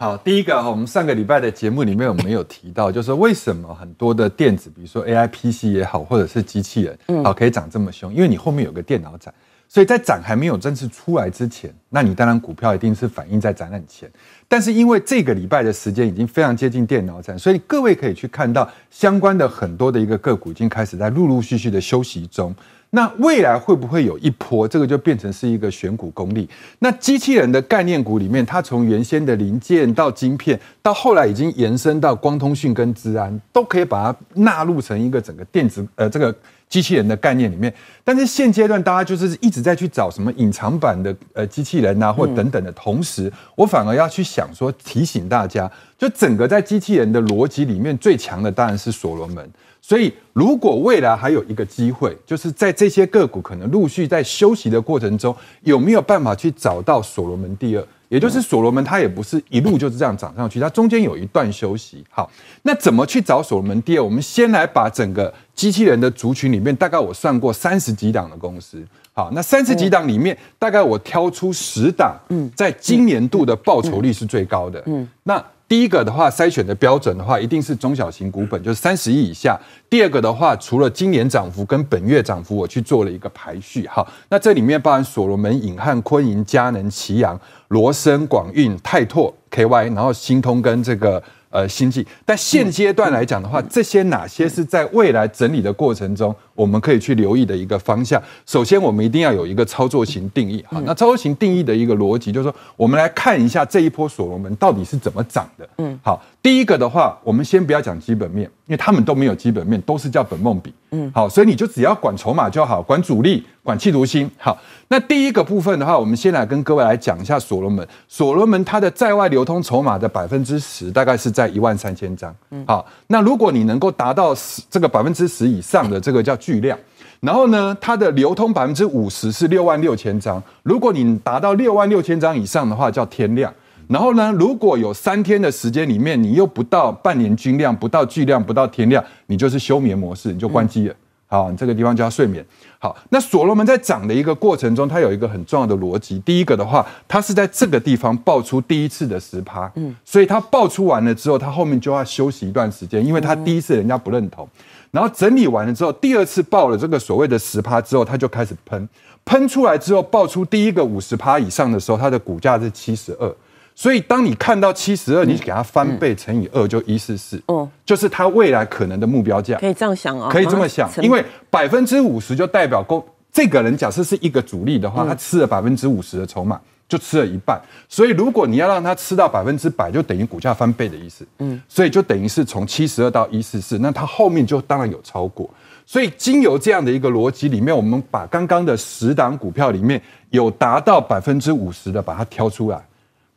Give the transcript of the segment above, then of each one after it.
好，第一个哈，我们上个礼拜的节目里面我们有提到，就是为什么很多的电子，比如说 A I P C 也好，或者是机器人，好，可以涨这么凶，因为你后面有个电脑展，所以在展还没有正式出来之前，那你当然股票一定是反映在展览前。但是因为这个礼拜的时间已经非常接近电脑展，所以各位可以去看到相关的很多的一个个股已经开始在陆陆续续的休息中。那未来会不会有一波？这个就变成是一个选股功力。那机器人的概念股里面，它从原先的零件到晶片，到后来已经延伸到光通讯跟治安，都可以把它纳入成一个整个电子呃这个。机器人的概念里面，但是现阶段大家就是一直在去找什么隐藏版的呃机器人呐，或等等的同时，我反而要去想说提醒大家，就整个在机器人的逻辑里面最强的当然是所罗门。所以，如果未来还有一个机会，就是在这些个股可能陆续在休息的过程中，有没有办法去找到所罗门第二？也就是所罗门，它也不是一路就是这样涨上去，它中间有一段休息。好，那怎么去找所罗门？第二，我们先来把整个机器人的族群里面，大概我算过三十几档的公司。好，那三十几档里面，大概我挑出十档，在今年度的报酬率是最高的。嗯，那。第一个的话，筛选的标准的话，一定是中小型股本，就是三十亿以下。第二个的话，除了今年涨幅跟本月涨幅，我去做了一个排序哈。那这里面包含所罗门、影汉、坤盈、佳能、旗阳、罗森、广运、泰拓 KY，然后新通跟这个。呃，新进，但现阶段来讲的话，这些哪些是在未来整理的过程中，我们可以去留意的一个方向。首先，我们一定要有一个操作型定义。好，那操作型定义的一个逻辑就是说，我们来看一下这一波所罗门到底是怎么涨的。嗯，好，第一个的话，我们先不要讲基本面，因为他们都没有基本面，都是叫本梦比。嗯，好，所以你就只要管筹码就好，管主力，管气度心。好，那第一个部分的话，我们先来跟各位来讲一下所罗门。所罗门它的在外流通筹码的百分之十，大概是在一万三千张。嗯，好，那如果你能够达到十这个百分之十以上的这个叫巨量，然后呢，它的流通百分之五十是六万六千张，如果你达到六万六千张以上的话，叫天量。然后呢？如果有三天的时间里面，你又不到半年均量，不到巨量，不到天量，你就是休眠模式，你就关机了。好，这个地方叫睡眠。好，那所罗门在涨的一个过程中，它有一个很重要的逻辑。第一个的话，它是在这个地方爆出第一次的十趴，嗯，所以它爆出完了之后，它后面就要休息一段时间，因为它第一次人家不认同。然后整理完了之后，第二次爆了这个所谓的十趴之后，它就开始喷，喷出来之后爆出第一个五十趴以上的时候，它的股价是七十二。所以，当你看到七十二，你给它翻倍乘以二，就一四四。哦，就是它未来可能的目标价。可以这样想哦，可以这么想，因为百分之五十就代表公这个人，假设是一个主力的话，他吃了百分之五十的筹码，就吃了一半。所以，如果你要让他吃到百分之百，就等于股价翻倍的意思。嗯，所以就等于是从七十二到一四四，那它后面就当然有超过。所以，经由这样的一个逻辑里面，我们把刚刚的十档股票里面有达到百分之五十的，把它挑出来。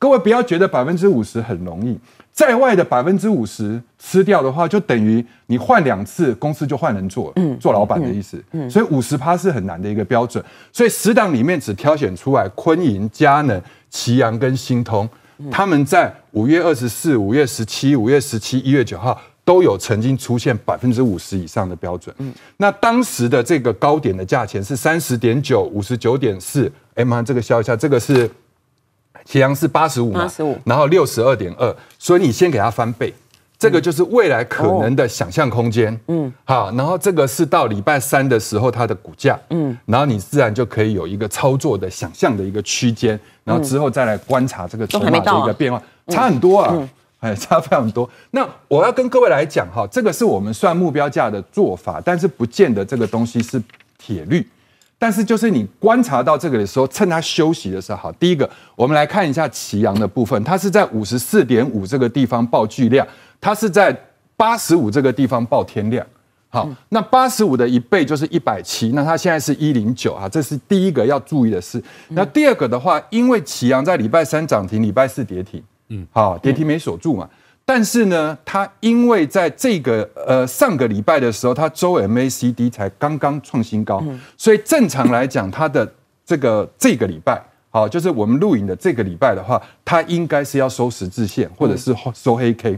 各位不要觉得百分之五十很容易，在外的百分之五十吃掉的话，就等于你换两次公司就换人做，嗯，做老板的意思。嗯，所以五十趴是很难的一个标准。所以十档里面只挑选出来昆银、佳能、旗阳跟新通，他们在五月二十四、五月十七、五月十七、一月九号都有曾经出现百分之五十以上的标准。嗯，那当时的这个高点的价钱是三十点九、五十九点四。哎妈，这个消一下，这个是。起阳是八十五，嘛，然后六十二点二，所以你先给它翻倍，这个就是未来可能的想象空间。嗯，好，然后这个是到礼拜三的时候它的股价，嗯，然后你自然就可以有一个操作的想象的一个区间，然后之后再来观察这个筹码的一个变化，差很多啊，哎，差非常多。那我要跟各位来讲哈，这个是我们算目标价的做法，但是不见得这个东西是铁律。但是就是你观察到这个的时候，趁它休息的时候好。第一个，我们来看一下祁阳的部分，它是在五十四点五这个地方报巨量，它是在八十五这个地方报天量。好，那八十五的一倍就是一百七，那它现在是一零九啊，这是第一个要注意的事。那第二个的话，因为祁阳在礼拜三涨停，礼拜四跌停，嗯，好，跌停没锁住嘛。但是呢，它因为在这个呃上个礼拜的时候，它周 MACD 才刚刚创新高，所以正常来讲，它的这个这个礼拜，好，就是我们录影的这个礼拜的话，它应该是要收十字线或者是收黑 K。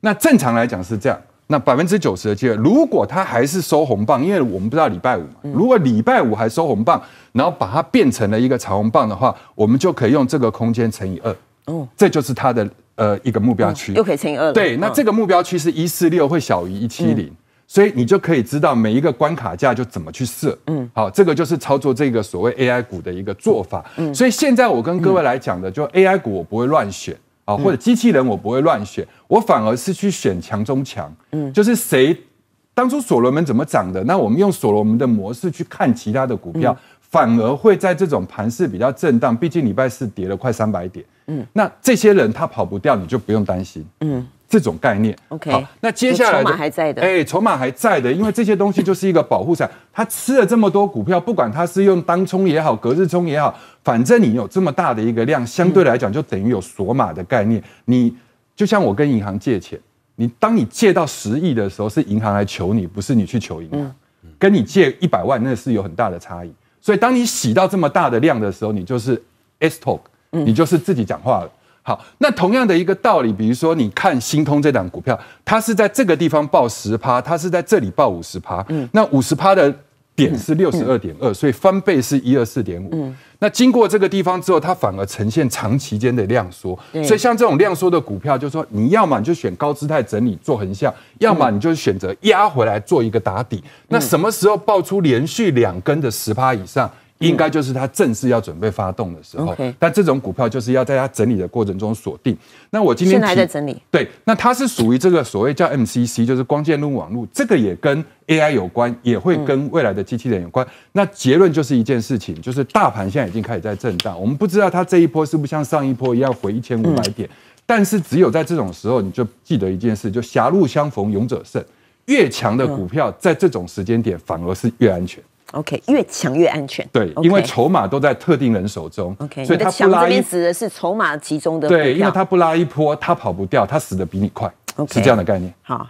那正常来讲是这样。那百分之九十的机会，如果它还是收红棒，因为我们不知道礼拜五嘛，如果礼拜五还收红棒，然后把它变成了一个长虹棒的话，我们就可以用这个空间乘以二。哦，这就是它的。呃，一个目标区又可以乘二了。对，那这个目标区是一四六会小于一七零，所以你就可以知道每一个关卡价就怎么去设。嗯，好，这个就是操作这个所谓 AI 股的一个做法。嗯，所以现在我跟各位来讲的，就 AI 股我不会乱选啊，或者机器人我不会乱选，我反而是去选强中强。嗯，就是谁当初所罗门怎么涨的，那我们用所罗门的模式去看其他的股票。反而会在这种盘势比较震荡，毕竟礼拜四跌了快三百点，嗯，那这些人他跑不掉，你就不用担心，嗯，这种概念，OK。好，那接下来的，哎，筹码还在的，因为这些东西就是一个保护伞，他吃了这么多股票，不管他是用当冲也好，隔日冲也好，反正你有这么大的一个量，相对来讲就等于有锁码的概念。你就像我跟银行借钱，你当你借到十亿的时候，是银行来求你，不是你去求银行，跟你借一百万那是有很大的差异。所以，当你洗到这么大的量的时候，你就是 S talk，你就是自己讲话了。好，那同样的一个道理，比如说你看新通这档股票，它是在这个地方报十趴，它是在这里报五十趴，那五十趴的。点是六十二点二，所以翻倍是一二四点五。那经过这个地方之后，它反而呈现长期间的量缩，所以像这种量缩的股票，就是说你要么就选高姿态整理做横向，要么你就选择压回来做一个打底。那什么时候爆出连续两根的十趴以上？应该就是它正式要准备发动的时候，但这种股票就是要在它整理的过程中锁定。那我今天现在还在整理。对，那它是属于这个所谓叫 MCC，就是光线路网络，这个也跟 AI 有关，也会跟未来的机器人有关。那结论就是一件事情，就是大盘现在已经开始在震荡，我们不知道它这一波是不是像上一波一样回一千五百点，但是只有在这种时候，你就记得一件事，就狭路相逢勇者胜，越强的股票在这种时间点反而是越安全。OK，越强越安全。对，因为筹码都在特定人手中。OK，所以他不拉一，指的是筹码集中的。对，因为他不拉一波，他跑不掉，他死的比你快。OK，是这样的概念。好。